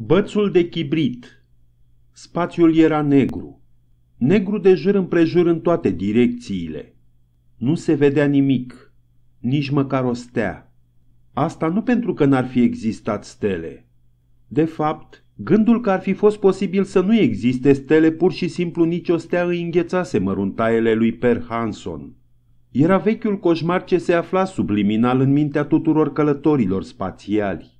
Bățul de chibrit. Spațiul era negru. Negru de jur împrejur în toate direcțiile. Nu se vedea nimic, nici măcar o stea. Asta nu pentru că n-ar fi existat stele. De fapt, gândul că ar fi fost posibil să nu existe stele pur și simplu nicio stea îi înghețase măruntaiele lui Per Hanson. Era vechiul coșmar ce se afla subliminal în mintea tuturor călătorilor spațiali.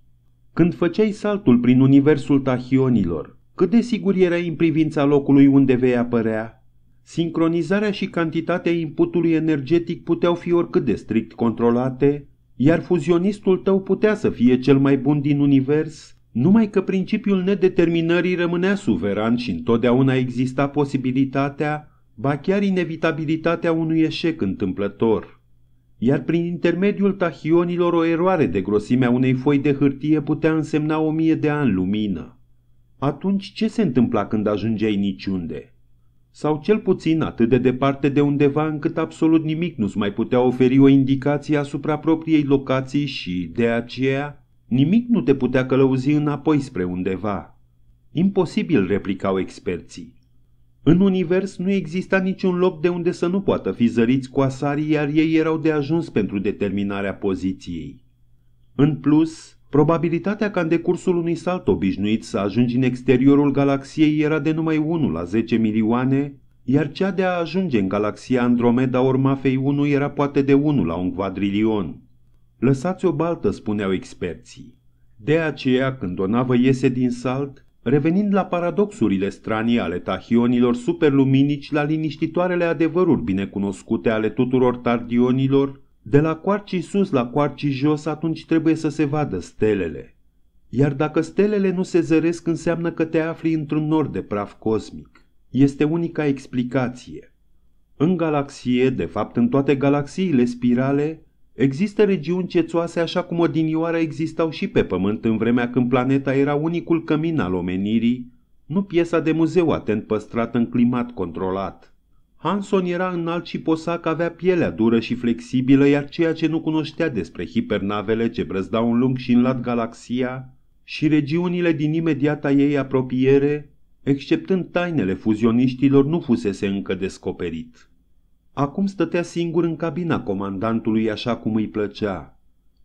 Când făceai saltul prin universul tahionilor, cât de sigur erai în privința locului unde vei apărea? Sincronizarea și cantitatea inputului energetic puteau fi oricât de strict controlate, iar fuzionistul tău putea să fie cel mai bun din univers, numai că principiul nedeterminării rămânea suveran și întotdeauna exista posibilitatea, ba chiar inevitabilitatea unui eșec întâmplător iar prin intermediul tahionilor o eroare de grosimea unei foi de hârtie putea însemna o mie de ani lumină. Atunci ce se întâmpla când ajungeai niciunde? Sau cel puțin atât de departe de undeva încât absolut nimic nu-ți mai putea oferi o indicație asupra propriei locații și, de aceea, nimic nu te putea călăuzi înapoi spre undeva. Imposibil, replicau experții. În univers nu exista niciun loc de unde să nu poată fi zăriți coasarii, iar ei erau de ajuns pentru determinarea poziției. În plus, probabilitatea ca în decursul unui salt obișnuit să ajungi în exteriorul galaxiei era de numai 1 la 10 milioane, iar cea de a ajunge în galaxia Andromeda Ormafei 1 era poate de 1 la un quadrilion. Lăsați o baltă, spuneau experții. De aceea, când o navă iese din salt, Revenind la paradoxurile stranii ale tahionilor superluminici, la liniștitoarele adevăruri binecunoscute ale tuturor tardionilor, de la coarcii sus la coarcii jos atunci trebuie să se vadă stelele. Iar dacă stelele nu se zăresc înseamnă că te afli într-un nor de praf cosmic. Este unica explicație. În galaxie, de fapt în toate galaxiile spirale, Există regiuni cețoase așa cum odinioară existau și pe pământ în vremea când planeta era unicul cămin al omenirii, nu piesa de muzeu atent păstrată în climat controlat. Hanson era înalt și posac, avea pielea dură și flexibilă, iar ceea ce nu cunoștea despre hipernavele ce brăzdau în lung și în lat galaxia și regiunile din imediata ei apropiere, exceptând tainele fuzioniștilor, nu fusese încă descoperit. Acum stătea singur în cabina comandantului așa cum îi plăcea.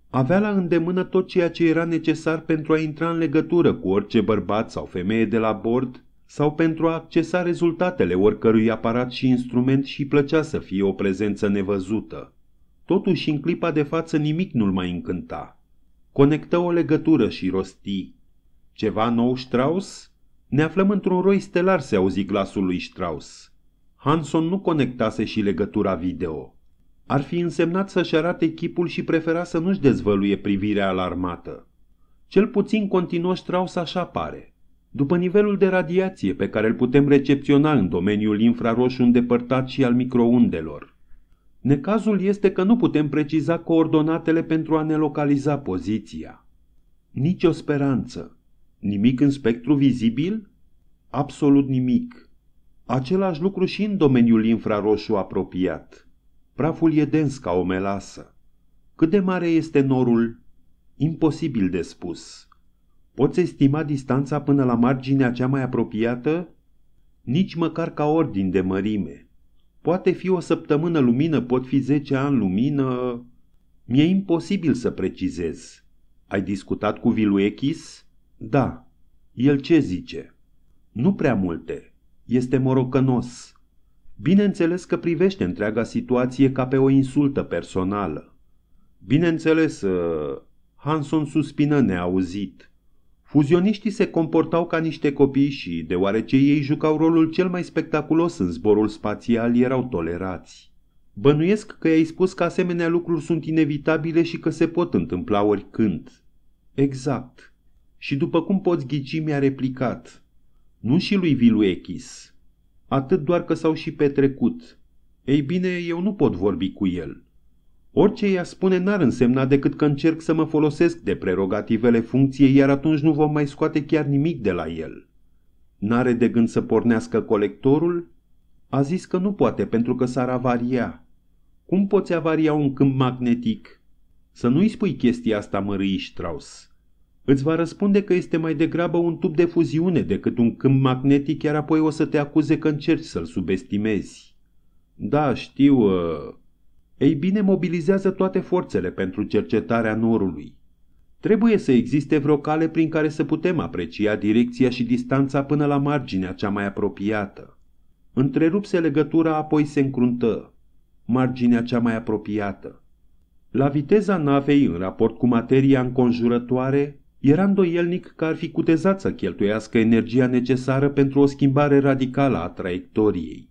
Avea la îndemână tot ceea ce era necesar pentru a intra în legătură cu orice bărbat sau femeie de la bord sau pentru a accesa rezultatele oricărui aparat și instrument și plăcea să fie o prezență nevăzută. Totuși, în clipa de față nimic nu-l mai încânta. Conectă o legătură și rosti. Ceva nou, Strauss? Ne aflăm într-un roi stelar, se auzi glasul lui Strauss. Hanson nu conectase și legătura video. Ar fi însemnat să-și arate chipul și prefera să nu-și dezvăluie privirea alarmată. Cel puțin continuă Strauss așa pare. După nivelul de radiație pe care îl putem recepționa în domeniul infraroșu îndepărtat și al microundelor. Necazul este că nu putem preciza coordonatele pentru a ne localiza poziția. Nici o speranță. Nimic în spectru vizibil? Absolut nimic. Același lucru și în domeniul infraroșu apropiat. Praful e dens ca o melasă. Cât de mare este norul? Imposibil de spus. Poți estima distanța până la marginea cea mai apropiată? Nici măcar ca ordin de mărime. Poate fi o săptămână lumină, pot fi zece ani lumină... Mi-e imposibil să precizez. Ai discutat cu Viluechis? Da. El ce zice? Nu prea multe. Este morocănos. Bineînțeles că privește întreaga situație ca pe o insultă personală. Bineînțeles, uh, Hanson suspină neauzit. Fuzioniștii se comportau ca niște copii și, deoarece ei jucau rolul cel mai spectaculos în zborul spațial, erau tolerați. Bănuiesc că i-ai spus că asemenea lucruri sunt inevitabile și că se pot întâmpla oricând. Exact. Și după cum poți ghici, mi-a replicat – nu și lui Viluechis. Atât doar că s-au și petrecut. Ei bine, eu nu pot vorbi cu el. Orice ea spune n-ar însemna decât că încerc să mă folosesc de prerogativele funcției, iar atunci nu vom mai scoate chiar nimic de la el. N-are de gând să pornească colectorul? A zis că nu poate pentru că s-ar avaria. Cum poți avaria un câmp magnetic? Să nu-i spui chestia asta mărâi Strauss. Îți va răspunde că este mai degrabă un tub de fuziune decât un câmp magnetic, iar apoi o să te acuze că încerci să-l subestimezi. Da, știu... Uh... Ei bine, mobilizează toate forțele pentru cercetarea norului. Trebuie să existe vreo cale prin care să putem aprecia direcția și distanța până la marginea cea mai apropiată. Întrerupse legătura, apoi se încruntă. Marginea cea mai apropiată. La viteza navei, în raport cu materia înconjurătoare, era îndoielnic că ar fi cutezat să cheltuiască energia necesară pentru o schimbare radicală a traiectoriei.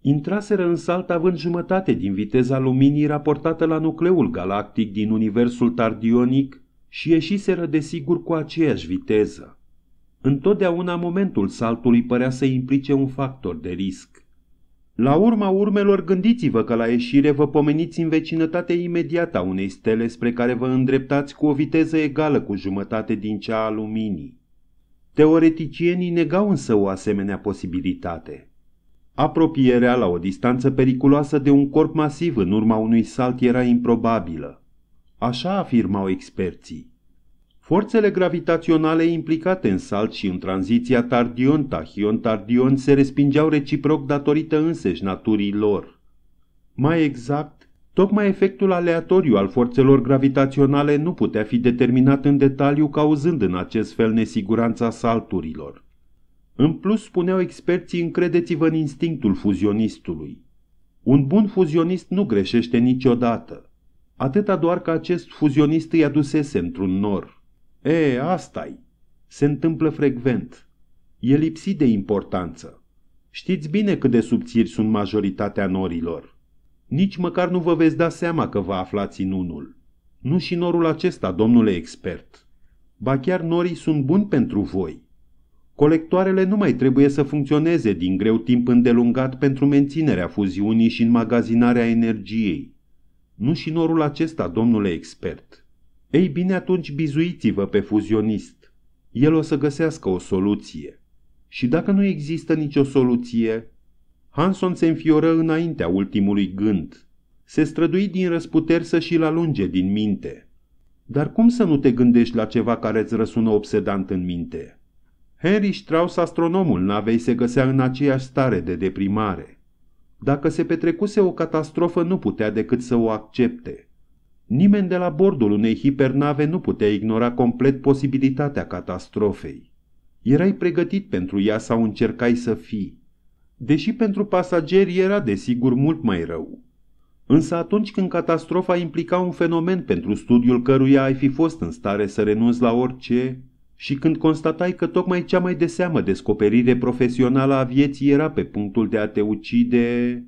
Intraseră în salt având jumătate din viteza luminii raportată la nucleul galactic din universul tardionic și ieșiseră desigur cu aceeași viteză. Întotdeauna momentul saltului părea să implice un factor de risc. La urma urmelor gândiți-vă că la ieșire vă pomeniți în vecinătatea imediată a unei stele spre care vă îndreptați cu o viteză egală cu jumătate din cea a luminii. Teoreticienii negau însă o asemenea posibilitate. Apropierea la o distanță periculoasă de un corp masiv în urma unui salt era improbabilă. Așa afirmau experții. Forțele gravitaționale implicate în salt și în tranziția tardion-tahion-tardion se respingeau reciproc datorită însăși naturii lor. Mai exact, tocmai efectul aleatoriu al forțelor gravitaționale nu putea fi determinat în detaliu cauzând în acest fel nesiguranța salturilor. În plus, spuneau experții, încredeți-vă în instinctul fuzionistului. Un bun fuzionist nu greșește niciodată. Atâta doar că acest fuzionist îi adusese într-un nor. E, asta-i. Se întâmplă frecvent. E lipsit de importanță. Știți bine cât de subțiri sunt majoritatea norilor. Nici măcar nu vă veți da seama că vă aflați în unul. Nu și norul acesta, domnule expert. Ba chiar norii sunt buni pentru voi. Colectoarele nu mai trebuie să funcționeze din greu timp îndelungat pentru menținerea fuziunii și înmagazinarea energiei. Nu și norul acesta, domnule expert. Ei bine, atunci bizuiți-vă pe fuzionist. El o să găsească o soluție. Și dacă nu există nicio soluție, Hanson se înfioră înaintea ultimului gând. Se strădui din răsputeri să și-l alunge din minte. Dar cum să nu te gândești la ceva care îți răsună obsedant în minte? Henry Strauss, astronomul navei, se găsea în aceeași stare de deprimare. Dacă se petrecuse o catastrofă, nu putea decât să o accepte. Nimeni de la bordul unei hipernave nu putea ignora complet posibilitatea catastrofei. Erai pregătit pentru ea sau încercai să fii. Deși pentru pasageri era desigur mult mai rău. Însă atunci când catastrofa implica un fenomen pentru studiul căruia ai fi fost în stare să renunți la orice, și când constatai că tocmai cea mai de seamă descoperire profesională a vieții era pe punctul de a te ucide,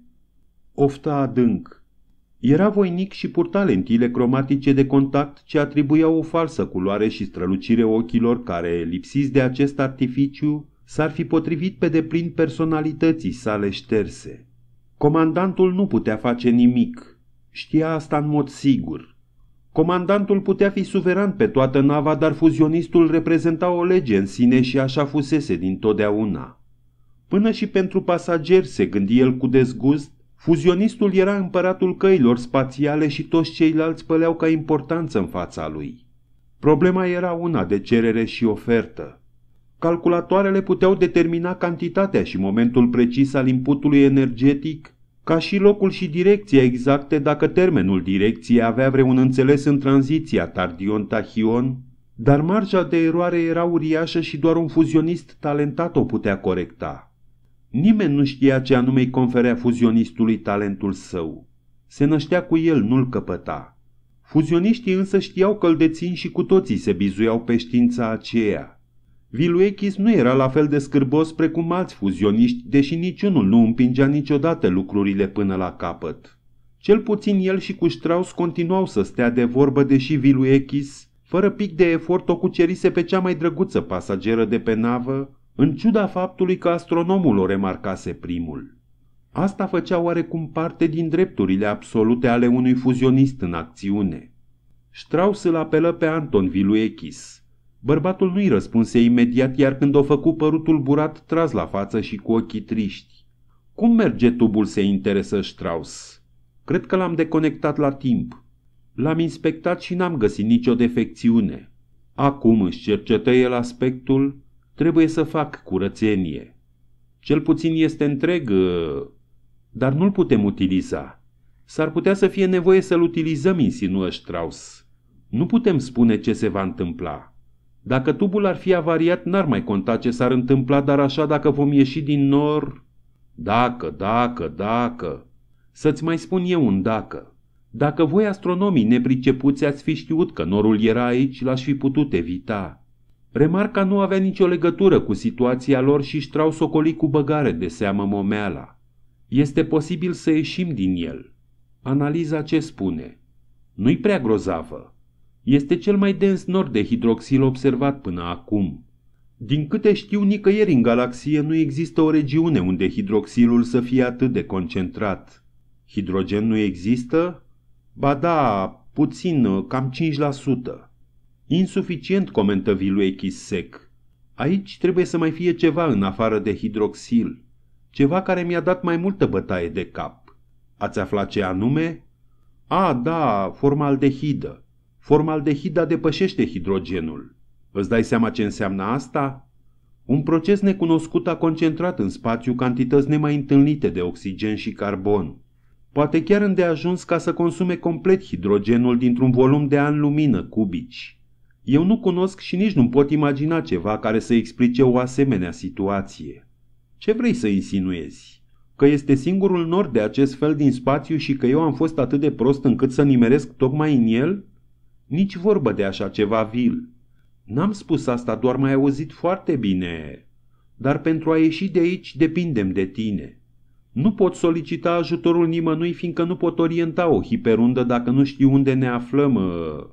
ofta adânc era voinic și purta lentile cromatice de contact ce atribuiau o falsă culoare și strălucire ochilor care, lipsiți de acest artificiu, s-ar fi potrivit pe deplin personalității sale șterse. Comandantul nu putea face nimic. Știa asta în mod sigur. Comandantul putea fi suveran pe toată nava, dar fuzionistul reprezenta o lege în sine și așa fusese dintotdeauna. Până și pentru pasageri se gândi el cu dezgust, Fuzionistul era împăratul căilor spațiale și toți ceilalți păleau ca importanță în fața lui. Problema era una de cerere și ofertă. Calculatoarele puteau determina cantitatea și momentul precis al inputului energetic, ca și locul și direcția exacte dacă termenul direcției avea vreun înțeles în tranziția tardion-tahion, dar marja de eroare era uriașă și doar un fuzionist talentat o putea corecta. Nimeni nu știa ce anume îi conferea fuzionistului talentul său. Se năștea cu el, nu-l căpăta. Fuzioniștii însă știau că îl dețin și cu toții se bizuiau pe știința aceea. Viluechis nu era la fel de scârbos precum alți fuzioniști, deși niciunul nu împingea niciodată lucrurile până la capăt. Cel puțin el și cu Strauss continuau să stea de vorbă, deși Viluechis, fără pic de efort, o cucerise pe cea mai drăguță pasageră de pe navă, în ciuda faptului că astronomul o remarcase primul. Asta făcea oarecum parte din drepturile absolute ale unui fuzionist în acțiune. Strauss îl apelă pe Anton Viluechis. Bărbatul nu-i răspunse imediat, iar când o făcu părutul burat tras la față și cu ochii triști. Cum merge tubul, se interesă Strauss. Cred că l-am deconectat la timp. L-am inspectat și n-am găsit nicio defecțiune. Acum își cercetă el aspectul, Trebuie să fac curățenie. Cel puțin este întreg, uh, dar nu-l putem utiliza. S-ar putea să fie nevoie să-l utilizăm, insinuă Strauss. Nu putem spune ce se va întâmpla. Dacă tubul ar fi avariat, n-ar mai conta ce s-ar întâmpla, dar așa dacă vom ieși din nor... Dacă, dacă, dacă... Să-ți mai spun eu un dacă. Dacă voi, astronomii nepricepuți, ați fi știut că norul era aici, l-aș fi putut evita. Remarca nu avea nicio legătură cu situația lor și ștrau socoli cu băgare de seamă momeala. Este posibil să ieșim din el. Analiza ce spune? Nu-i prea grozavă. Este cel mai dens nor de hidroxil observat până acum. Din câte știu, nicăieri în galaxie nu există o regiune unde hidroxilul să fie atât de concentrat. Hidrogen nu există? Ba da, puțin, cam 5%. Insuficient, comentă Viluechis sec. Aici trebuie să mai fie ceva în afară de hidroxil. Ceva care mi-a dat mai multă bătaie de cap. Ați aflat ce anume? A, da, formaldehidă. Formaldehida depășește hidrogenul. Îți dai seama ce înseamnă asta? Un proces necunoscut a concentrat în spațiu cantități nemai întâlnite de oxigen și carbon. Poate chiar îndeajuns ca să consume complet hidrogenul dintr-un volum de an lumină cubici. Eu nu cunosc și nici nu pot imagina ceva care să explice o asemenea situație. Ce vrei să insinuezi? Că este singurul nor de acest fel din spațiu și că eu am fost atât de prost încât să nimeresc tocmai în el? Nici vorbă de așa ceva vil. N-am spus asta, doar mai auzit foarte bine. Dar pentru a ieși de aici depindem de tine. Nu pot solicita ajutorul nimănui fiindcă nu pot orienta o hiperundă dacă nu știu unde ne aflăm. Uh...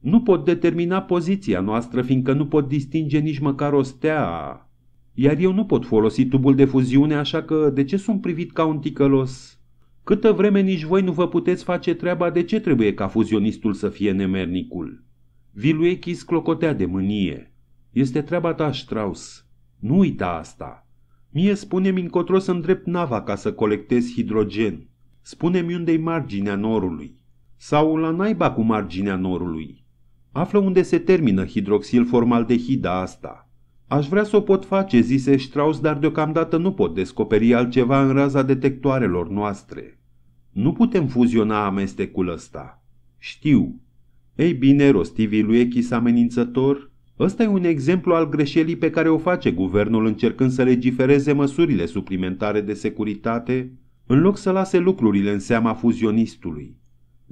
Nu pot determina poziția noastră, fiindcă nu pot distinge nici măcar o stea. Iar eu nu pot folosi tubul de fuziune, așa că de ce sunt privit ca un ticălos? Câtă vreme nici voi nu vă puteți face treaba, de ce trebuie ca fuzionistul să fie nemernicul? Viluechis clocotea de mânie. Este treaba ta, Strauss. Nu uita asta. Mie spune-mi încotro să îndrept nava ca să colectez hidrogen. Spune-mi unde-i marginea norului. Sau la naiba cu marginea norului. Află unde se termină hidroxilformaldehida asta. Aș vrea să o pot face, zise Strauss, dar deocamdată nu pot descoperi altceva în raza detectoarelor noastre. Nu putem fuziona amestecul ăsta. Știu. Ei bine, rostivii lui Echis amenințător, ăsta e un exemplu al greșelii pe care o face guvernul încercând să legifereze măsurile suplimentare de securitate, în loc să lase lucrurile în seama fuzionistului.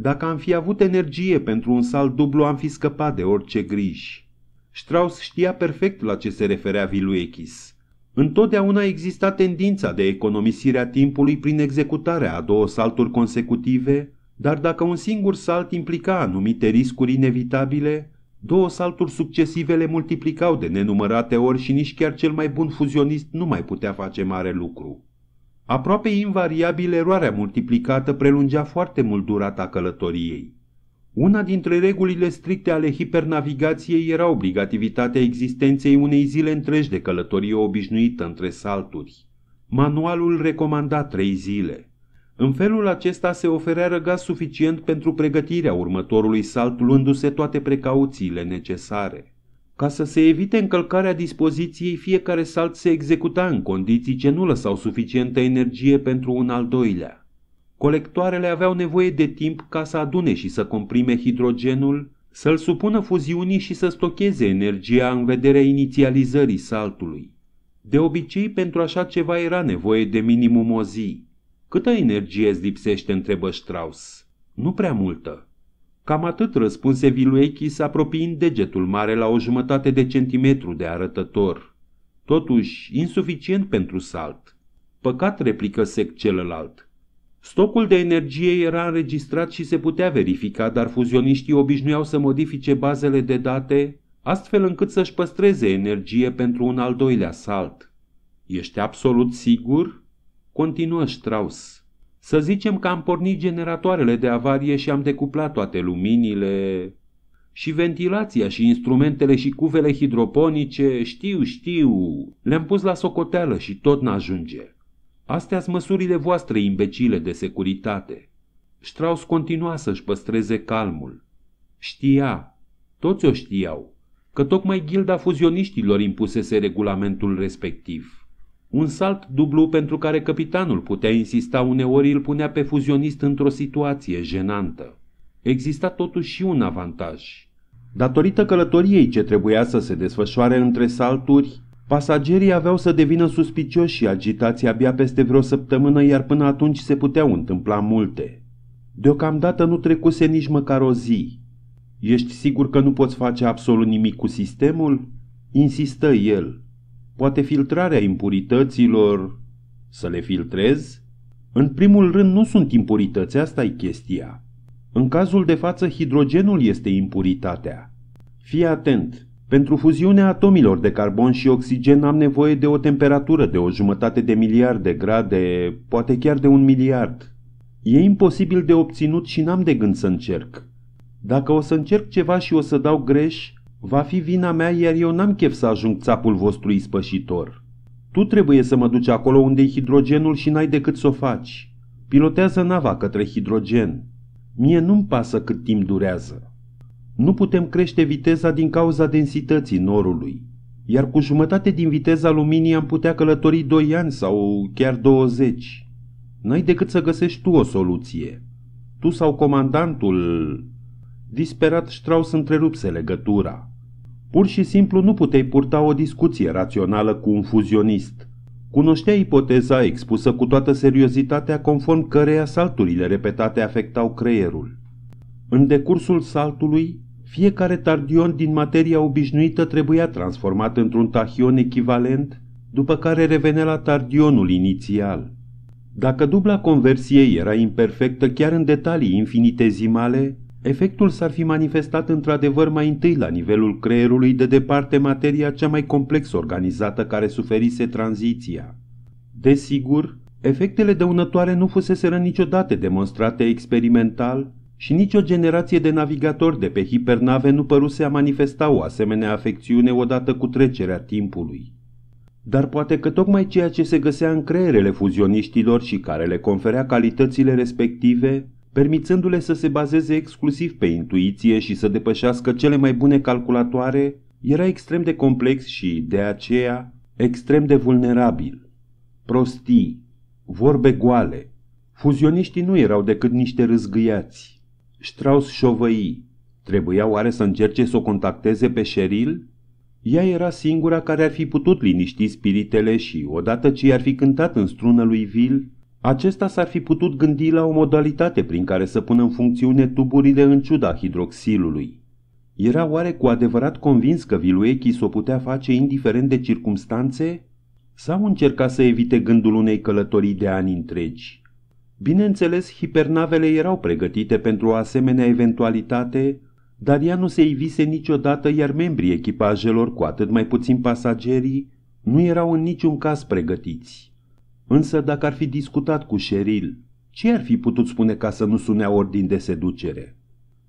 Dacă am fi avut energie pentru un sal dublu, am fi scăpat de orice griji. Strauss știa perfect la ce se referea Viluechis. Întotdeauna exista tendința de economisire a timpului prin executarea a două salturi consecutive, dar dacă un singur salt implica anumite riscuri inevitabile, două salturi succesive le multiplicau de nenumărate ori și nici chiar cel mai bun fuzionist nu mai putea face mare lucru. Aproape invariabil eroarea multiplicată prelungea foarte mult durata călătoriei. Una dintre regulile stricte ale hipernavigației era obligativitatea existenței unei zile întregi de călătorie obișnuită între salturi. Manualul recomanda trei zile. În felul acesta se oferea răgaz suficient pentru pregătirea următorului salt luându-se toate precauțiile necesare. Ca să se evite încălcarea dispoziției, fiecare salt se executa în condiții ce nu lăsau suficientă energie pentru un al doilea. Colectoarele aveau nevoie de timp ca să adune și să comprime hidrogenul, să-l supună fuziunii și să stocheze energia în vederea inițializării saltului. De obicei, pentru așa ceva era nevoie de minimum o zi. Câtă energie îți lipsește, întrebă Strauss? Nu prea multă. Cam atât răspunse Viluechis apropiind degetul mare la o jumătate de centimetru de arătător. Totuși, insuficient pentru salt. Păcat replică sec celălalt. Stocul de energie era înregistrat și se putea verifica, dar fuzioniștii obișnuiau să modifice bazele de date astfel încât să-și păstreze energie pentru un al doilea salt. Ești absolut sigur? Continuă Strauss. Să zicem că am pornit generatoarele de avarie și am decuplat toate luminile și ventilația și instrumentele și cuvele hidroponice, știu, știu, le-am pus la socoteală și tot n-ajunge. Astea sunt măsurile voastre imbecile de securitate. Strauss continua să-și păstreze calmul. Știa, toți o știau, că tocmai gilda fuzioniștilor impusese regulamentul respectiv. Un salt dublu pentru care capitanul putea insista uneori îl punea pe fuzionist într-o situație jenantă. Exista totuși și un avantaj. Datorită călătoriei ce trebuia să se desfășoare între salturi, pasagerii aveau să devină suspicioși și agitați abia peste vreo săptămână, iar până atunci se puteau întâmpla multe. Deocamdată nu trecuse nici măcar o zi. Ești sigur că nu poți face absolut nimic cu sistemul? Insistă el poate filtrarea impurităților, să le filtrez? În primul rând nu sunt impurități, asta e chestia. În cazul de față, hidrogenul este impuritatea. Fii atent! Pentru fuziunea atomilor de carbon și oxigen am nevoie de o temperatură de o jumătate de miliard de grade, poate chiar de un miliard. E imposibil de obținut și n-am de gând să încerc. Dacă o să încerc ceva și o să dau greș, Va fi vina mea, iar eu n-am chef să ajung țapul vostru ispășitor. Tu trebuie să mă duci acolo unde e hidrogenul și n-ai decât să o faci. Pilotează nava către hidrogen. Mie nu-mi pasă cât timp durează. Nu putem crește viteza din cauza densității norului, iar cu jumătate din viteza luminii am putea călători 2 ani sau chiar 20. N-ai decât să găsești tu o soluție. Tu sau comandantul... Disperat Strauss întrerupse legătura. Pur și simplu nu puteai purta o discuție rațională cu un fuzionist. Cunoștea ipoteza expusă cu toată seriozitatea conform căreia salturile repetate afectau creierul. În decursul saltului, fiecare tardion din materia obișnuită trebuia transformat într-un tahion echivalent, după care revenea la tardionul inițial. Dacă dubla conversie era imperfectă chiar în detalii infinitezimale, Efectul s-ar fi manifestat într-adevăr mai întâi la nivelul creierului de departe materia cea mai complex organizată care suferise tranziția. Desigur, efectele dăunătoare nu fuseseră niciodată demonstrate experimental și nicio generație de navigatori de pe hipernave nu păruse a manifesta o asemenea afecțiune odată cu trecerea timpului. Dar poate că tocmai ceea ce se găsea în creierele fuzioniștilor și care le conferea calitățile respective permițându-le să se bazeze exclusiv pe intuiție și să depășească cele mai bune calculatoare, era extrem de complex și, de aceea, extrem de vulnerabil. Prostii, vorbe goale. Fuzioniștii nu erau decât niște râzgâiați. Strauss șovăi. Trebuia oare să încerce să o contacteze pe Cheryl? Ea era singura care ar fi putut liniști spiritele și, odată ce i-ar fi cântat în strună lui Vil, acesta s-ar fi putut gândi la o modalitate prin care să pună în funcțiune tuburile în ciuda hidroxilului. Era oare cu adevărat convins că Viluechi s-o putea face indiferent de circumstanțe? Sau încerca să evite gândul unei călătorii de ani întregi? Bineînțeles, hipernavele erau pregătite pentru o asemenea eventualitate, dar ea nu se ivise niciodată, iar membrii echipajelor, cu atât mai puțin pasagerii, nu erau în niciun caz pregătiți. Însă dacă ar fi discutat cu Sheril, ce ar fi putut spune ca să nu sunea ordin de seducere?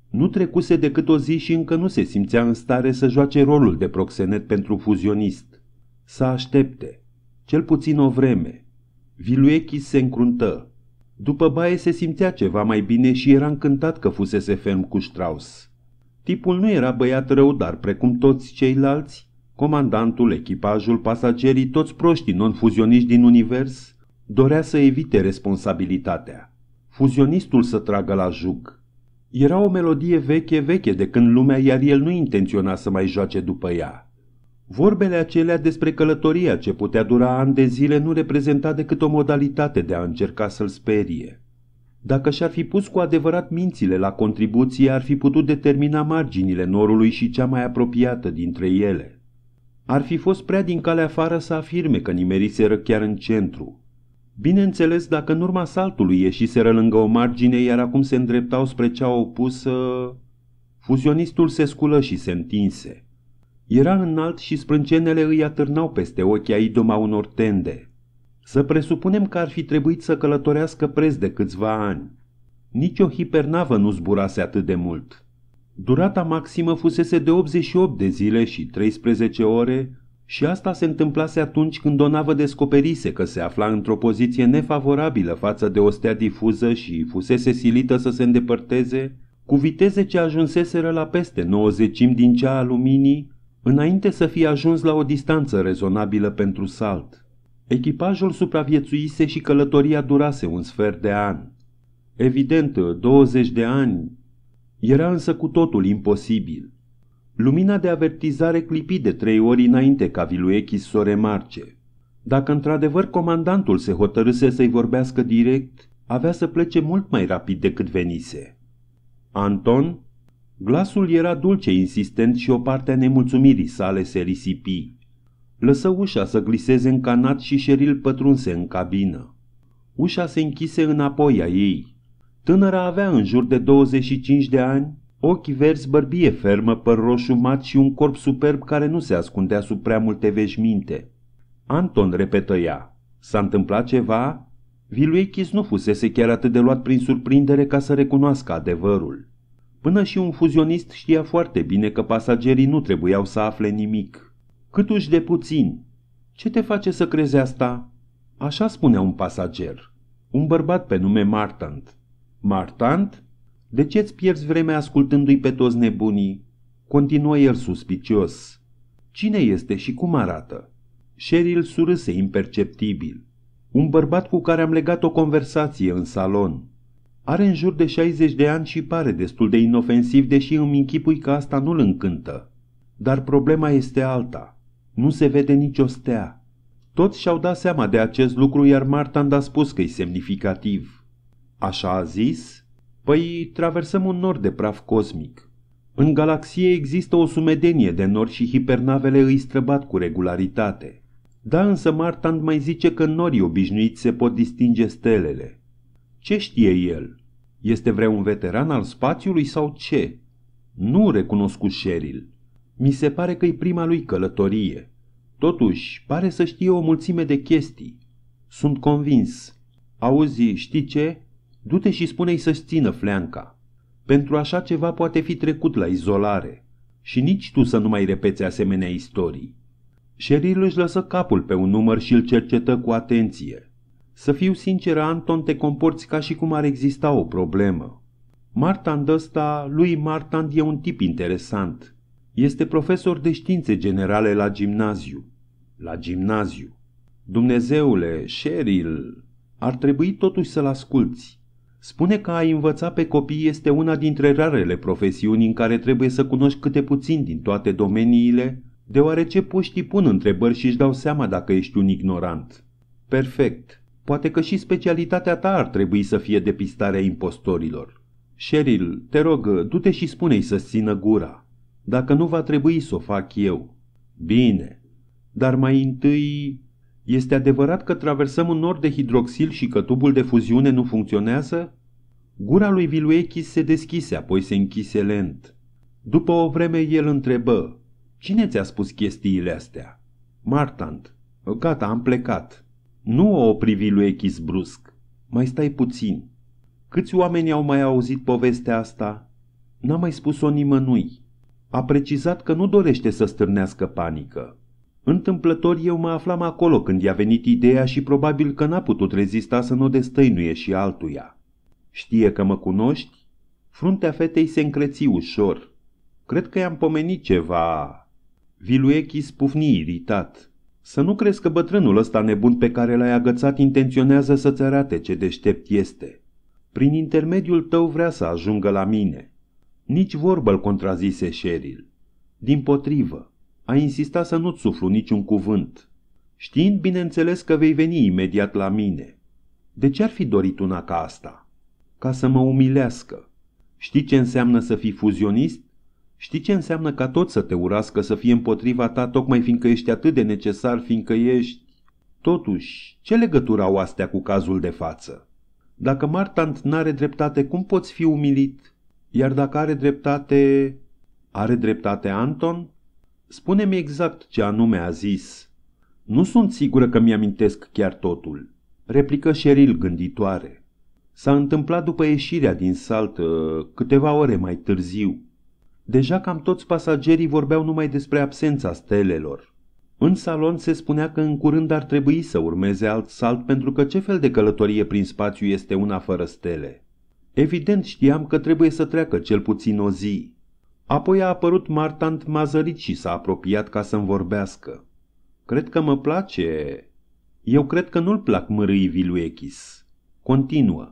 Nu trecuse decât o zi și încă nu se simțea în stare să joace rolul de proxenet pentru fuzionist. Să aștepte. Cel puțin o vreme. Viluechi se încruntă. După baie se simțea ceva mai bine și era încântat că fusese ferm cu Strauss. Tipul nu era băiat rău, dar precum toți ceilalți, comandantul, echipajul, pasagerii, toți proștii non-fuzioniști din univers, dorea să evite responsabilitatea. Fuzionistul să tragă la jug. Era o melodie veche, veche de când lumea, iar el nu intenționa să mai joace după ea. Vorbele acelea despre călătoria ce putea dura ani de zile nu reprezenta decât o modalitate de a încerca să-l sperie. Dacă și-ar fi pus cu adevărat mințile la contribuție, ar fi putut determina marginile norului și cea mai apropiată dintre ele – ar fi fost prea din calea afară să afirme că nimeriseră chiar în centru. Bineînțeles, dacă în urma saltului ieșiseră lângă o margine, iar acum se îndreptau spre cea opusă... Fuzionistul se sculă și se întinse. Era înalt și sprâncenele îi atârnau peste ochii aidoma unor tende. Să presupunem că ar fi trebuit să călătorească preț de câțiva ani. Nici o hipernavă nu zburase atât de mult. Durata maximă fusese de 88 de zile și 13 ore și asta se întâmplase atunci când o navă descoperise că se afla într-o poziție nefavorabilă față de o stea difuză și fusese silită să se îndepărteze, cu viteze ce ajunseseră la peste 90 din cea a luminii, înainte să fie ajuns la o distanță rezonabilă pentru salt. Echipajul supraviețuise și călătoria durase un sfert de an. Evident, 20 de ani, era însă cu totul imposibil. Lumina de avertizare clipi de trei ori înainte ca Viluechis să o remarce. Dacă într-adevăr comandantul se hotărâse să-i vorbească direct, avea să plece mult mai rapid decât venise. Anton? Glasul era dulce, insistent și o parte a nemulțumirii sale se risipi. Lăsă ușa să gliseze în canat și șeril pătrunse în cabină. Ușa se închise înapoi a ei. Tânăra avea în jur de 25 de ani, ochi verzi, bărbie fermă, păr roșu mat și un corp superb care nu se ascundea sub prea multe veșminte. Anton repetă ea. S-a întâmplat ceva? Viluichis nu fusese chiar atât de luat prin surprindere ca să recunoască adevărul. Până și un fuzionist știa foarte bine că pasagerii nu trebuiau să afle nimic. Cât uși de puțin. Ce te face să crezi asta? Așa spunea un pasager. Un bărbat pe nume Martant. Martant? De ce-ți pierzi vremea ascultându-i pe toți nebunii? Continuă el suspicios. Cine este și cum arată? Cheryl surâse imperceptibil. Un bărbat cu care am legat o conversație în salon. Are în jur de 60 de ani și pare destul de inofensiv, deși îmi închipui că asta nu-l încântă. Dar problema este alta. Nu se vede nicio stea. Toți și-au dat seama de acest lucru, iar Martand a spus că e semnificativ. Așa a zis? Păi traversăm un nor de praf cosmic. În galaxie există o sumedenie de nori și hipernavele îi străbat cu regularitate. Da, însă Martan mai zice că norii obișnuiți se pot distinge stelele. Ce știe el? Este vreun veteran al spațiului sau ce? Nu recunoscut Sheryl. Mi se pare că-i prima lui călătorie. Totuși, pare să știe o mulțime de chestii. Sunt convins. Auzi, știi ce? Du-te și spune-i să-și țină fleanca. Pentru așa ceva poate fi trecut la izolare. Și nici tu să nu mai repeți asemenea istorii. Sheryl își lăsă capul pe un număr și îl cercetă cu atenție. Să fiu sinceră, Anton, te comporți ca și cum ar exista o problemă. Martand ăsta, lui Martand e un tip interesant. Este profesor de științe generale la gimnaziu. La gimnaziu. Dumnezeule, Sheryl, ar trebui totuși să-l asculți. Spune că a învăța pe copii este una dintre rarele profesiuni în care trebuie să cunoști câte puțin din toate domeniile, deoarece puștii pun întrebări și își dau seama dacă ești un ignorant. Perfect. Poate că și specialitatea ta ar trebui să fie depistarea impostorilor. Cheryl, te rog, du-te și spune-i să țină gura. Dacă nu va trebui să o fac eu. Bine. Dar mai întâi... Este adevărat că traversăm un nor de hidroxil și că tubul de fuziune nu funcționează? Gura lui Viluechis se deschise, apoi se închise lent. După o vreme el întrebă, Cine ți-a spus chestiile astea?" Martant. Gata, am plecat." Nu o opri Viluechis brusc. Mai stai puțin. Câți oameni au mai auzit povestea asta? N-a mai spus-o nimănui. A precizat că nu dorește să stârnească panică. Întâmplător eu mă aflam acolo când i-a venit ideea și probabil că n-a putut rezista să nu o destăinuie și altuia. Știe că mă cunoști? Fruntea fetei se încreți ușor. Cred că i-am pomenit ceva. Viluechi spufni iritat. Să nu crezi că bătrânul ăsta nebun pe care l-ai agățat intenționează să-ți arate ce deștept este. Prin intermediul tău vrea să ajungă la mine. Nici vorbă-l contrazise Sheryl. Din potrivă, a insistat să nu-ți suflu niciun cuvânt, știind, bineînțeles, că vei veni imediat la mine. De ce ar fi dorit una ca asta? Ca să mă umilească. Știi ce înseamnă să fii fuzionist? Știi ce înseamnă ca tot să te urască, să fie împotriva ta, tocmai fiindcă ești atât de necesar, fiindcă ești... Totuși, ce legătură au astea cu cazul de față? Dacă Martant n-are dreptate, cum poți fi umilit? Iar dacă are dreptate... Are dreptate Anton? Spune-mi exact ce anume a zis. Nu sunt sigură că mi-amintesc chiar totul, replică Cheryl gânditoare. S-a întâmplat după ieșirea din saltă, câteva ore mai târziu. Deja cam toți pasagerii vorbeau numai despre absența stelelor. În salon se spunea că în curând ar trebui să urmeze alt salt pentru că ce fel de călătorie prin spațiu este una fără stele? Evident știam că trebuie să treacă cel puțin o zi. Apoi a apărut Martant Mazărit și s-a apropiat ca să-mi vorbească. Cred că mă place... Eu cred că nu-l plac mărâivii lui Echis. Continuă.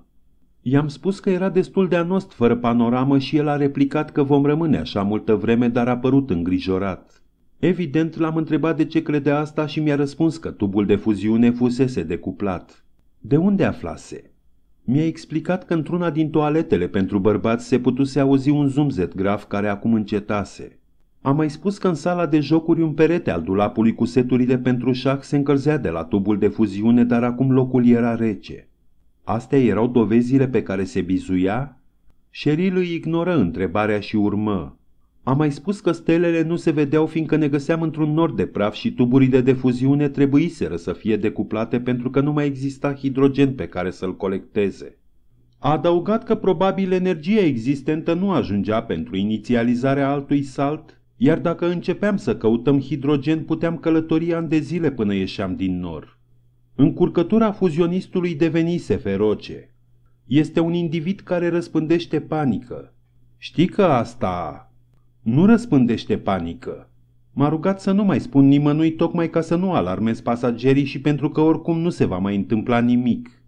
I-am spus că era destul de anost fără panoramă și el a replicat că vom rămâne așa multă vreme, dar a părut îngrijorat. Evident, l-am întrebat de ce credea asta și mi-a răspuns că tubul de fuziune fusese decuplat. De unde aflase? Mi-a explicat că într-una din toaletele pentru bărbați se putuse auzi un zumzet grav care acum încetase. Am mai spus că în sala de jocuri un perete al dulapului cu seturile pentru șah se încălzea de la tubul de fuziune, dar acum locul era rece. Astea erau dovezile pe care se bizuia? Sherry îi ignoră întrebarea și urmă. Am mai spus că stelele nu se vedeau fiindcă ne găseam într-un nor de praf și tuburile de fuziune trebuiseră să fie decuplate pentru că nu mai exista hidrogen pe care să-l colecteze. A adăugat că probabil energia existentă nu ajungea pentru inițializarea altui salt, iar dacă începeam să căutăm hidrogen puteam călători ani de zile până ieșeam din nor. Încurcătura fuzionistului devenise feroce. Este un individ care răspândește panică. Știi că asta nu răspândește panică. M-a rugat să nu mai spun nimănui tocmai ca să nu alarmez pasagerii și pentru că oricum nu se va mai întâmpla nimic.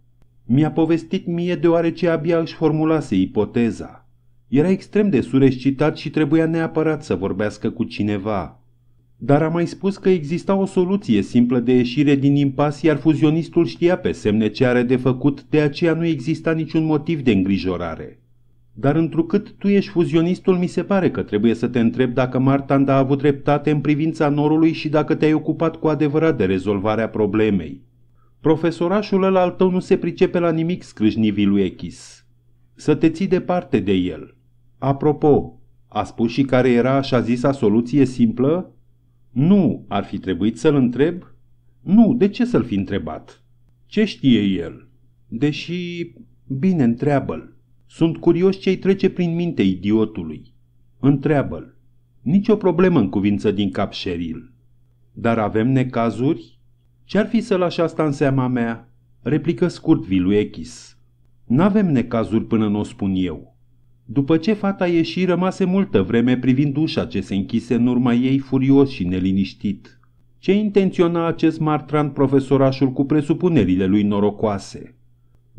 Mi-a povestit mie deoarece abia își formulase ipoteza. Era extrem de surescitat și trebuia neapărat să vorbească cu cineva. Dar a mai spus că exista o soluție simplă de ieșire din impas, iar fuzionistul știa pe semne ce are de făcut, de aceea nu exista niciun motiv de îngrijorare. Dar întrucât tu ești fuzionistul, mi se pare că trebuie să te întreb dacă Martanda a avut dreptate în privința norului și dacă te-ai ocupat cu adevărat de rezolvarea problemei. Profesorașul ăla al tău nu se pricepe la nimic, scrâșnivi lui Echis. Să te ții departe de el. Apropo, a spus și care era așa zisa soluție simplă? Nu, ar fi trebuit să-l întreb? Nu, de ce să-l fi întrebat? Ce știe el? Deși, bine, întreabă-l. Sunt curios ce-i trece prin minte idiotului. Întreabă-l. Nici o problemă în cuvință din cap, Sheryl. Dar avem necazuri? Ce-ar fi să lași asta în seama mea? Replică scurt Vilu Echis. N-avem necazuri până nu o spun eu. După ce fata ieși, rămase multă vreme privind ușa ce se închise în urma ei furios și neliniștit. Ce intenționa acest martran profesorașul cu presupunerile lui norocoase?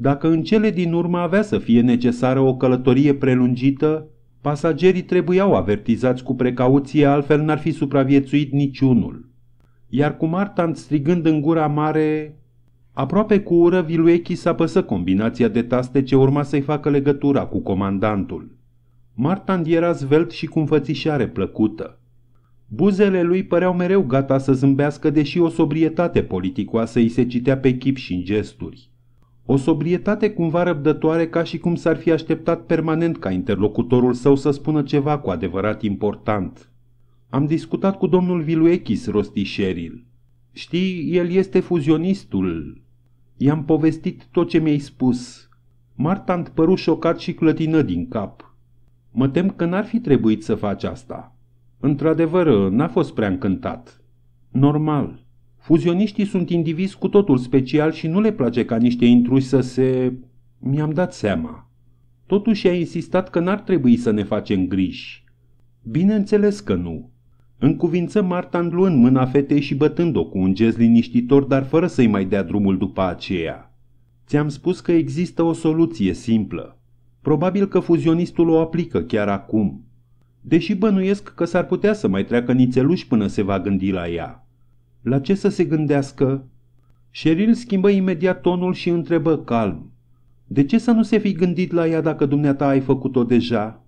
Dacă în cele din urmă avea să fie necesară o călătorie prelungită, pasagerii trebuiau avertizați cu precauție, altfel n-ar fi supraviețuit niciunul. Iar cu Martan strigând în gura mare, aproape cu ură s-a păsă combinația de taste ce urma să-i facă legătura cu comandantul. Martan era zvelt și cu înfățișare plăcută. Buzele lui păreau mereu gata să zâmbească, deși o sobrietate politicoasă îi se citea pe chip și în gesturi. O sobrietate cumva răbdătoare ca și cum s-ar fi așteptat permanent ca interlocutorul său să spună ceva cu adevărat important. Am discutat cu domnul Viluechis, rosti Sheryl. Știi, el este fuzionistul. I-am povestit tot ce mi-ai spus. Marta părut șocat și clătină din cap. Mă tem că n-ar fi trebuit să faci asta. Într-adevăr, n-a fost prea încântat. Normal. Fuzioniștii sunt indivizi cu totul special și nu le place ca niște intruși să se... Mi-am dat seama. Totuși a insistat că n-ar trebui să ne facem griji. Bineînțeles că nu. Încuvință Marta luând mâna fetei și bătând-o cu un gest liniștitor, dar fără să-i mai dea drumul după aceea. Ți-am spus că există o soluție simplă. Probabil că fuzionistul o aplică chiar acum. Deși bănuiesc că s-ar putea să mai treacă nițeluși până se va gândi la ea. La ce să se gândească? Șeril schimbă imediat tonul și întrebă calm. De ce să nu se fi gândit la ea dacă dumneata ai făcut-o deja?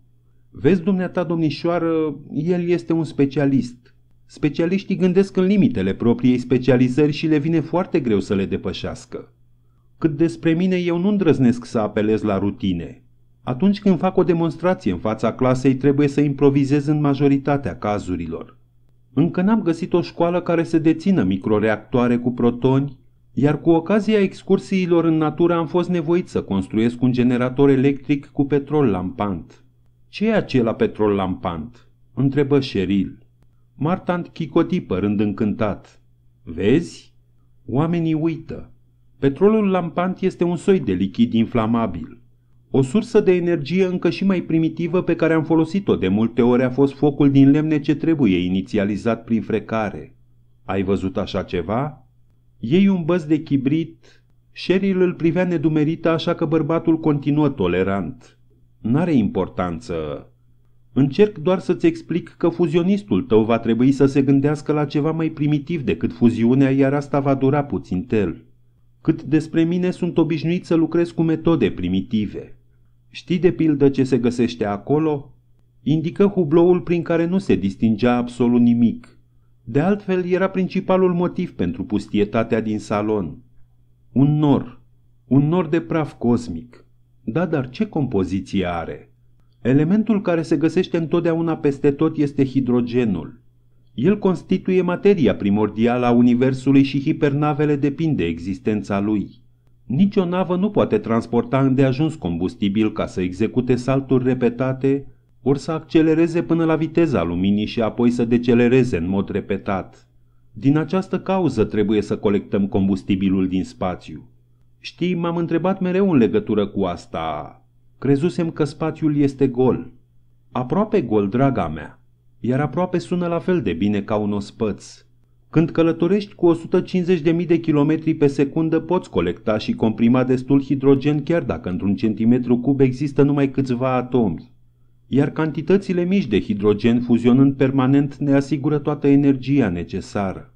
Vezi, dumneata, domnișoară, el este un specialist. Specialiștii gândesc în limitele propriei specializări și le vine foarte greu să le depășească. Cât despre mine, eu nu îndrăznesc să apelez la rutine. Atunci când fac o demonstrație în fața clasei, trebuie să improvizez în majoritatea cazurilor. Încă n-am găsit o școală care să dețină microreactoare cu protoni, iar cu ocazia excursiilor în natură am fost nevoit să construiesc un generator electric cu petrol lampant. Ce e acela petrol lampant? întrebă Sheril. Martant chicoti părând încântat. Vezi? Oamenii uită. Petrolul lampant este un soi de lichid inflamabil. O sursă de energie încă și mai primitivă pe care am folosit-o de multe ori a fost focul din lemne ce trebuie inițializat prin frecare. Ai văzut așa ceva? Ei un băz de chibrit. Sheryl îl privea nedumerită așa că bărbatul continuă tolerant. N-are importanță. Încerc doar să-ți explic că fuzionistul tău va trebui să se gândească la ceva mai primitiv decât fuziunea, iar asta va dura puțin tel. Cât despre mine, sunt obișnuit să lucrez cu metode primitive. Știi de pildă ce se găsește acolo? Indică hubloul prin care nu se distingea absolut nimic. De altfel, era principalul motiv pentru pustietatea din salon. Un nor. Un nor de praf cosmic. Da, dar ce compoziție are? Elementul care se găsește întotdeauna peste tot este hidrogenul. El constituie materia primordială a Universului și hipernavele depind de existența lui. Nici o navă nu poate transporta îndeajuns combustibil ca să execute salturi repetate, ori să accelereze până la viteza luminii și apoi să decelereze în mod repetat. Din această cauză trebuie să colectăm combustibilul din spațiu. Știi, m-am întrebat mereu în legătură cu asta. Crezusem că spațiul este gol. Aproape gol, draga mea. Iar aproape sună la fel de bine ca un ospăț. Când călătorești cu 150.000 de kilometri pe secundă, poți colecta și comprima destul hidrogen chiar dacă într-un centimetru cub există numai câțiva atomi. Iar cantitățile mici de hidrogen fuzionând permanent ne asigură toată energia necesară.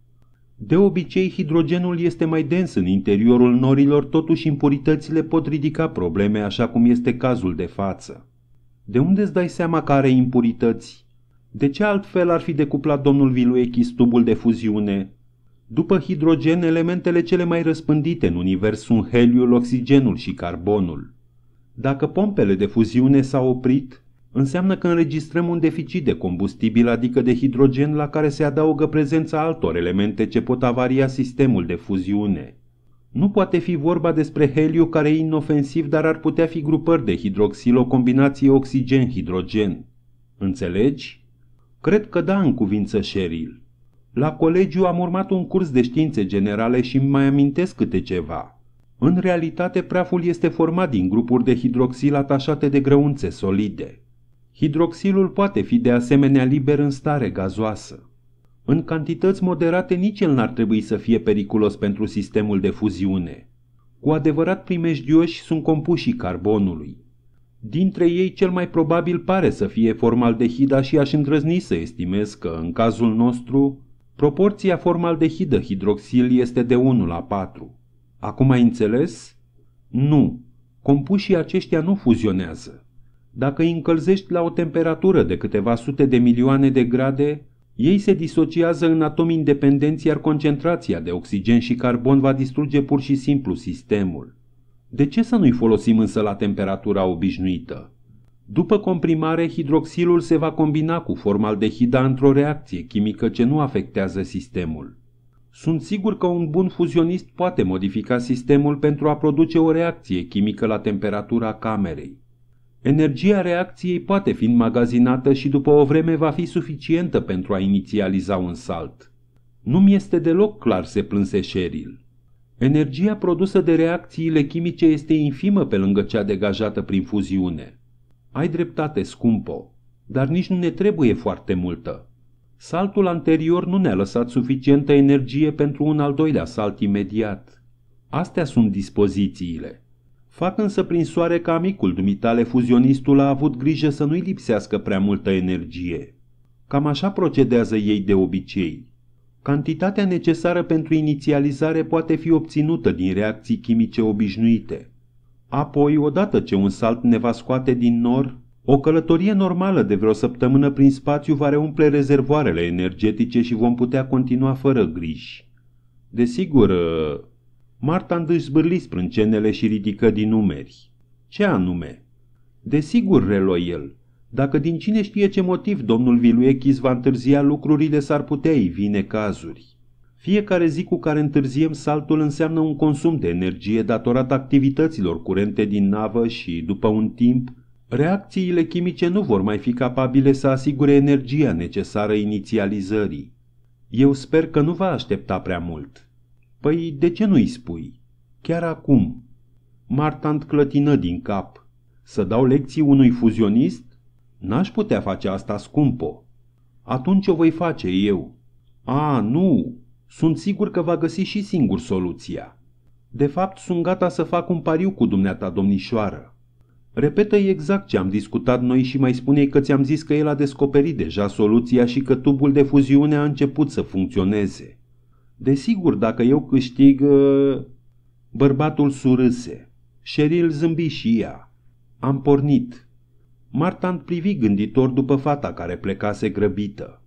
De obicei, hidrogenul este mai dens în interiorul norilor, totuși impuritățile pot ridica probleme, așa cum este cazul de față. De unde îți dai seama că are impurități? De ce altfel ar fi decuplat domnul Viluechis tubul de fuziune? După hidrogen, elementele cele mai răspândite în univers sunt heliul, oxigenul și carbonul. Dacă pompele de fuziune s-au oprit, înseamnă că înregistrăm un deficit de combustibil, adică de hidrogen, la care se adaugă prezența altor elemente ce pot avaria sistemul de fuziune. Nu poate fi vorba despre heliu care e inofensiv, dar ar putea fi grupări de hidroxil, o combinație oxigen-hidrogen. Înțelegi? Cred că da în cuvință Sheryl. La colegiu am urmat un curs de științe generale și îmi mai amintesc câte ceva. În realitate, praful este format din grupuri de hidroxil atașate de grăunțe solide. Hidroxilul poate fi de asemenea liber în stare gazoasă. În cantități moderate nici el n-ar trebui să fie periculos pentru sistemul de fuziune. Cu adevărat primejdioși sunt compușii carbonului. Dintre ei, cel mai probabil pare să fie formaldehida și aș îndrăzni să estimez că, în cazul nostru, proporția formaldehidă-hidroxil este de 1 la 4. Acum ai înțeles? Nu. Compușii aceștia nu fuzionează. Dacă îi încălzești la o temperatură de câteva sute de milioane de grade, ei se disociază în atomi independenți, iar concentrația de oxigen și carbon va distruge pur și simplu sistemul. De ce să nu-i folosim însă la temperatura obișnuită? După comprimare, hidroxilul se va combina cu formaldehida într-o reacție chimică ce nu afectează sistemul. Sunt sigur că un bun fuzionist poate modifica sistemul pentru a produce o reacție chimică la temperatura camerei. Energia reacției poate fi înmagazinată și după o vreme va fi suficientă pentru a inițializa un salt. Nu mi este deloc clar, se plânse Sheryl. Energia produsă de reacțiile chimice este infimă pe lângă cea degajată prin fuziune. Ai dreptate, scumpo, dar nici nu ne trebuie foarte multă. Saltul anterior nu ne-a lăsat suficientă energie pentru un al doilea salt imediat. Astea sunt dispozițiile. Fac însă prin soare ca amicul dumitale fuzionistul a avut grijă să nu-i lipsească prea multă energie. Cam așa procedează ei de obicei. Cantitatea necesară pentru inițializare poate fi obținută din reacții chimice obișnuite. Apoi, odată ce un salt ne va scoate din nor, o călătorie normală de vreo săptămână prin spațiu va reumple rezervoarele energetice și vom putea continua fără griji. Desigur, ă, Marta își zbârli sprâncenele și ridică din numeri. Ce anume? Desigur, reloi el, dacă din cine știe ce motiv domnul Viluechis va întârzia, lucrurile s-ar putea vine cazuri. Fiecare zi cu care întârziem saltul înseamnă un consum de energie datorat activităților curente din navă și, după un timp, reacțiile chimice nu vor mai fi capabile să asigure energia necesară inițializării. Eu sper că nu va aștepta prea mult. Păi, de ce nu-i spui? Chiar acum. Martant clătină din cap. Să dau lecții unui fuzionist? N-aș putea face asta, scumpo. Atunci o voi face eu. A, nu! Sunt sigur că va găsi și singur soluția. De fapt, sunt gata să fac un pariu cu dumneata, domnișoară. Repetă-i exact ce am discutat noi și mai spune că ți-am zis că el a descoperit deja soluția și că tubul de fuziune a început să funcționeze. Desigur, dacă eu câștig... Ă, bărbatul surâse. Cheryl zâmbi și ea. Am pornit. Martand privi gânditor după fata care plecase grăbită.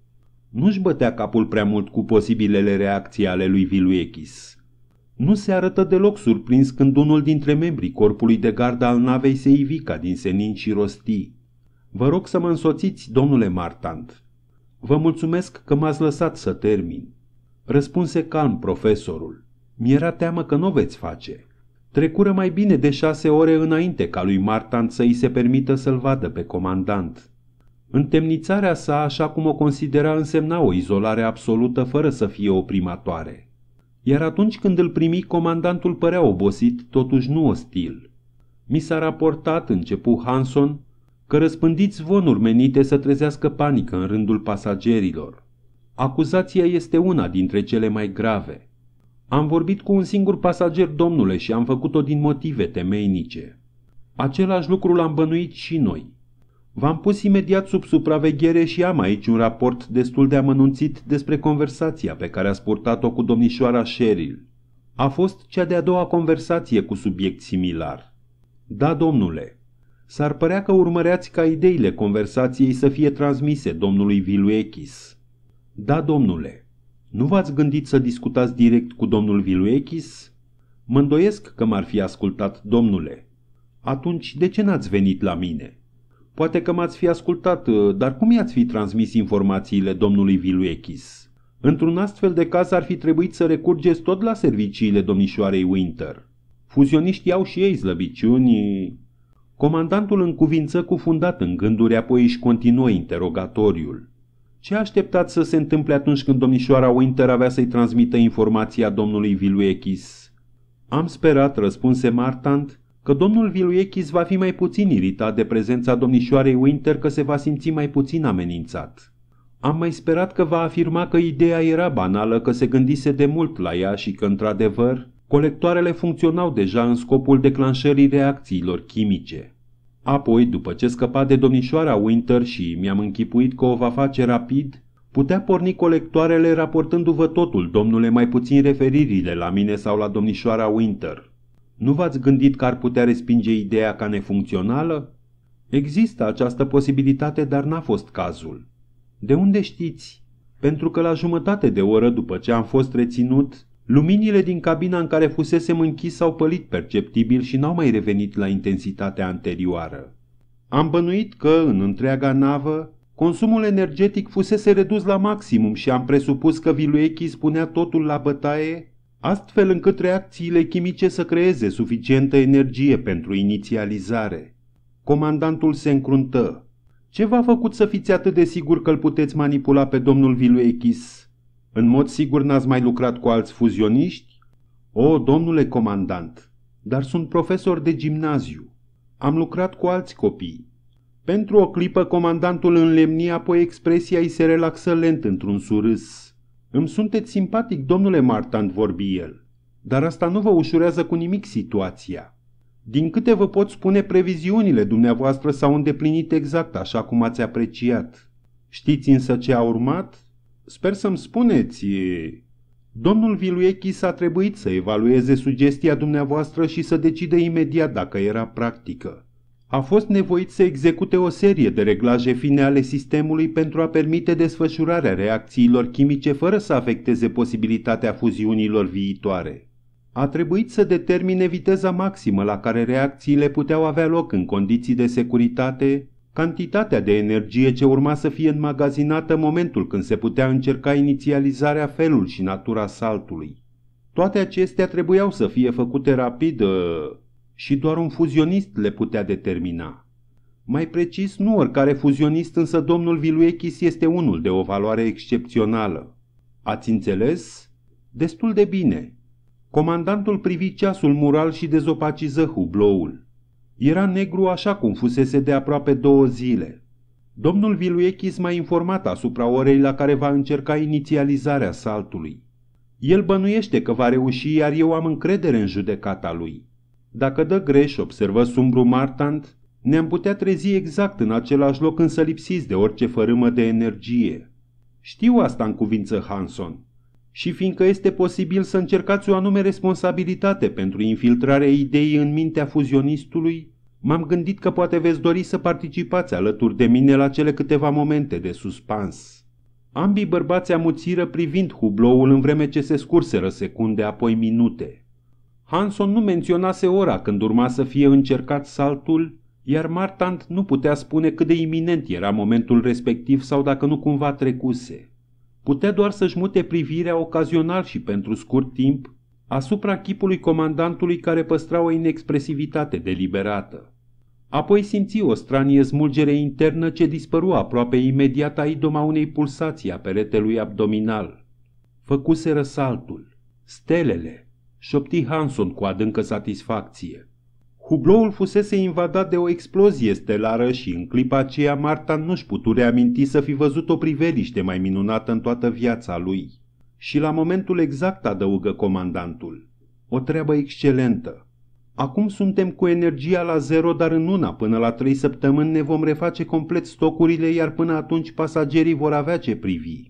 Nu-și bătea capul prea mult cu posibilele reacții ale lui Viluechis. Nu se arătă deloc surprins când unul dintre membrii corpului de gardă al navei se ivica din senin și rosti: Vă rog să mă însoțiți, domnule Martant. Vă mulțumesc că m-ați lăsat să termin. Răspunse calm profesorul. Mi-era teamă că nu veți face. Trecură mai bine de șase ore înainte ca lui Martan să îi se permită să-l vadă pe comandant. Întemnițarea sa, așa cum o considera, însemna o izolare absolută fără să fie oprimatoare. Iar atunci când îl primi, comandantul părea obosit, totuși nu ostil. Mi s-a raportat, începu Hanson, că răspândiți zvonuri menite să trezească panică în rândul pasagerilor. Acuzația este una dintre cele mai grave – am vorbit cu un singur pasager, domnule, și am făcut-o din motive temeinice. Același lucru l-am bănuit și noi. V-am pus imediat sub supraveghere și am aici un raport destul de amănunțit despre conversația pe care a purtat-o cu domnișoara Sheryl. A fost cea de-a doua conversație cu subiect similar. Da, domnule. S-ar părea că urmăreați ca ideile conversației să fie transmise domnului Viluechis. Da, domnule. Nu v-ați gândit să discutați direct cu domnul Viluechis? Mă îndoiesc că m-ar fi ascultat, domnule. Atunci, de ce n-ați venit la mine? Poate că m-ați fi ascultat, ă, dar cum i-ați fi transmis informațiile domnului Viluechis? Într-un astfel de caz ar fi trebuit să recurgeți tot la serviciile domnișoarei Winter. Fuzioniștii au și ei slăbiciuni. Comandantul încuvință cufundat în gânduri, apoi își continuă interogatoriul. Ce așteptați să se întâmple atunci când domnișoara Winter avea să-i transmită informația domnului Viluechis? Am sperat, răspunse Martant, că domnul Viluechis va fi mai puțin iritat de prezența domnișoarei Winter că se va simți mai puțin amenințat. Am mai sperat că va afirma că ideea era banală, că se gândise de mult la ea și că, într-adevăr, colectoarele funcționau deja în scopul declanșării reacțiilor chimice. Apoi, după ce scăpa de domnișoara Winter și mi-am închipuit că o va face rapid, putea porni colectoarele raportându-vă totul, domnule, mai puțin referirile la mine sau la domnișoara Winter. Nu v-ați gândit că ar putea respinge ideea ca nefuncțională? Există această posibilitate, dar n-a fost cazul. De unde știți? Pentru că la jumătate de oră după ce am fost reținut, Luminile din cabina în care fusesem închis s-au pălit perceptibil și n-au mai revenit la intensitatea anterioară. Am bănuit că, în întreaga navă, consumul energetic fusese redus la maximum și am presupus că Viluechi spunea totul la bătaie, astfel încât reacțiile chimice să creeze suficientă energie pentru inițializare. Comandantul se încruntă. Ce v-a făcut să fiți atât de sigur că îl puteți manipula pe domnul Viluechis? În mod sigur n-ați mai lucrat cu alți fuzioniști? O, domnule comandant, dar sunt profesor de gimnaziu. Am lucrat cu alți copii. Pentru o clipă, comandantul înlemni, apoi expresia îi se relaxă lent într-un surâs. Îmi sunteți simpatic, domnule Martand vorbi el. Dar asta nu vă ușurează cu nimic situația. Din câte vă pot spune, previziunile dumneavoastră s-au îndeplinit exact așa cum ați apreciat. Știți însă ce a urmat? Sper să-mi spuneți, Domnul Viluechi s-a trebuit să evalueze sugestia dumneavoastră și să decide imediat dacă era practică. A fost nevoit să execute o serie de reglaje fine ale sistemului pentru a permite desfășurarea reacțiilor chimice fără să afecteze posibilitatea fuziunilor viitoare. A trebuit să determine viteza maximă la care reacțiile puteau avea loc în condiții de securitate, Cantitatea de energie ce urma să fie înmagazinată momentul când se putea încerca inițializarea felul și natura saltului. Toate acestea trebuiau să fie făcute rapid ă, și doar un fuzionist le putea determina. Mai precis, nu oricare fuzionist, însă domnul Viluechis este unul de o valoare excepțională. Ați înțeles? Destul de bine. Comandantul privi ceasul mural și dezopaciză hubloul. Era negru așa cum fusese de aproape două zile. Domnul Viluechis m-a informat asupra orei la care va încerca inițializarea saltului. El bănuiește că va reuși, iar eu am încredere în judecata lui. Dacă dă greș, observă sumbru martant, ne-am putea trezi exact în același loc însă lipsiți de orice fărâmă de energie. Știu asta în cuvință, Hanson și fiindcă este posibil să încercați o anume responsabilitate pentru infiltrarea ideii în mintea fuzionistului, m-am gândit că poate veți dori să participați alături de mine la cele câteva momente de suspans. Ambii bărbați amuțiră privind hubloul în vreme ce se scurseră secunde, apoi minute. Hanson nu menționase ora când urma să fie încercat saltul, iar Martant nu putea spune cât de iminent era momentul respectiv sau dacă nu cumva trecuse. Putea doar să-și mute privirea ocazional și pentru scurt timp asupra chipului comandantului care păstra o inexpresivitate deliberată. Apoi simți o stranie smulgere internă ce dispărua aproape imediat a idoma unei pulsații a peretelui abdominal. Făcuse răsaltul. Stelele, șopti Hanson cu adâncă satisfacție. Hubloul fusese invadat de o explozie stelară și în clipa aceea Marta nu-și putu reaminti să fi văzut o priveliște mai minunată în toată viața lui. Și la momentul exact adăugă comandantul. O treabă excelentă. Acum suntem cu energia la zero, dar în una până la trei săptămâni ne vom reface complet stocurile, iar până atunci pasagerii vor avea ce privi.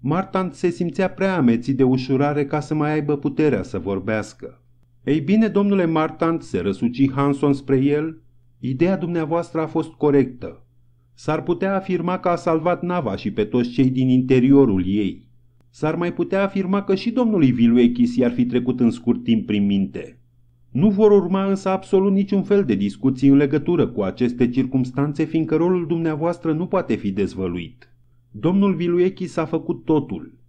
Martan se simțea prea amețit de ușurare ca să mai aibă puterea să vorbească. Ei bine, domnule Martant, se răsuci Hanson spre el, ideea dumneavoastră a fost corectă. S-ar putea afirma că a salvat nava și pe toți cei din interiorul ei. S-ar mai putea afirma că și domnului Viluechis i-ar fi trecut în scurt timp prin minte. Nu vor urma însă absolut niciun fel de discuții în legătură cu aceste circumstanțe, fiindcă rolul dumneavoastră nu poate fi dezvăluit. Domnul Viluechis s-a făcut totul.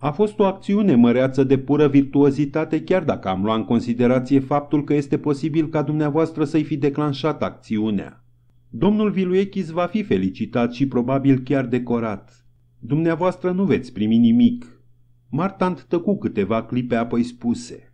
A fost o acțiune măreață de pură virtuozitate, chiar dacă am luat în considerație faptul că este posibil ca dumneavoastră să-i fi declanșat acțiunea. Domnul Viluechis va fi felicitat și probabil chiar decorat. Dumneavoastră nu veți primi nimic. Martant tăcu câteva clipe apoi spuse.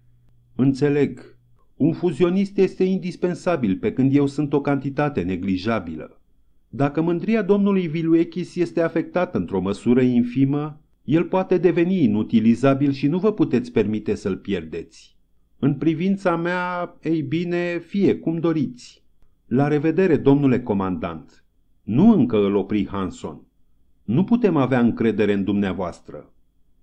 Înțeleg. Un fuzionist este indispensabil pe când eu sunt o cantitate neglijabilă. Dacă mândria domnului Viluechis este afectată într-o măsură infimă, el poate deveni inutilizabil și nu vă puteți permite să-l pierdeți. În privința mea, ei bine, fie cum doriți. La revedere, domnule comandant. Nu încă îl opri Hanson. Nu putem avea încredere în dumneavoastră.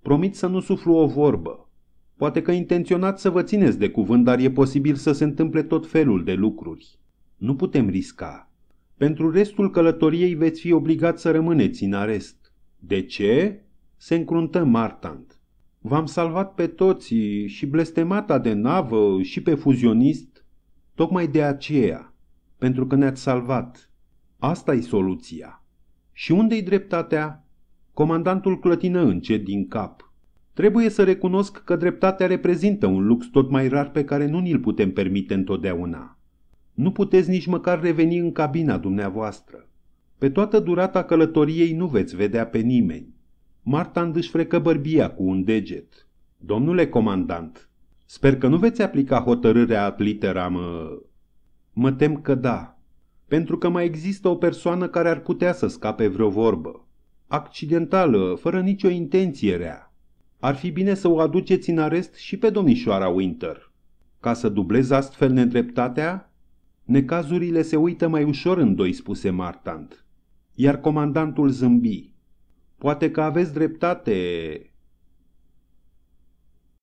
Promit să nu suflu o vorbă. Poate că intenționați să vă țineți de cuvânt, dar e posibil să se întâmple tot felul de lucruri. Nu putem risca. Pentru restul călătoriei veți fi obligat să rămâneți în arest. De ce? se încruntă martant. V-am salvat pe toți și blestemata de navă și pe fuzionist, tocmai de aceea, pentru că ne-ați salvat. asta e soluția. Și unde-i dreptatea? Comandantul clătină încet din cap. Trebuie să recunosc că dreptatea reprezintă un lux tot mai rar pe care nu ni-l putem permite întotdeauna. Nu puteți nici măcar reveni în cabina dumneavoastră. Pe toată durata călătoriei nu veți vedea pe nimeni. Marta își frecă bărbia cu un deget. Domnule comandant, sper că nu veți aplica hotărârea ad literam. Mă... mă tem că da, pentru că mai există o persoană care ar putea să scape vreo vorbă. Accidentală, fără nicio intenție rea. Ar fi bine să o aduceți în arest și pe domnișoara Winter. Ca să dublez astfel nedreptatea, necazurile se uită mai ușor în doi, spuse Martant. Iar comandantul zâmbi. Poate că aveți dreptate,